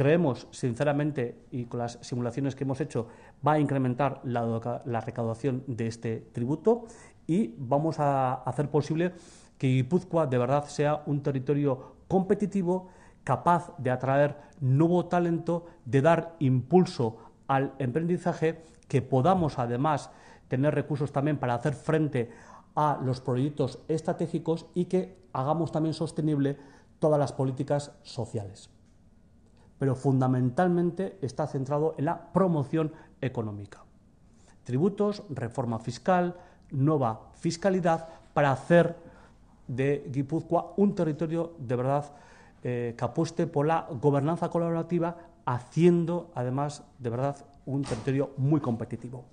creemos sinceramente y con las simulaciones que hemos hecho va a incrementar la, recaudación de este tributo y vamos a hacer posible que Guipúzcoa de verdad sea un territorio competitivo capaz de atraer nuevo talento, de dar impulso al emprendizaje, que podamos además tener recursos también para hacer frente a los proyectos estratégicos y que hagamos también sostenible todas las políticas sociales pero fundamentalmente está centrado en la promoción económica. Tributos, reforma fiscal, nueva fiscalidad para hacer de Guipúzcoa un territorio de verdad eh, que apueste por la gobernanza colaborativa, haciendo además de verdad un territorio muy competitivo.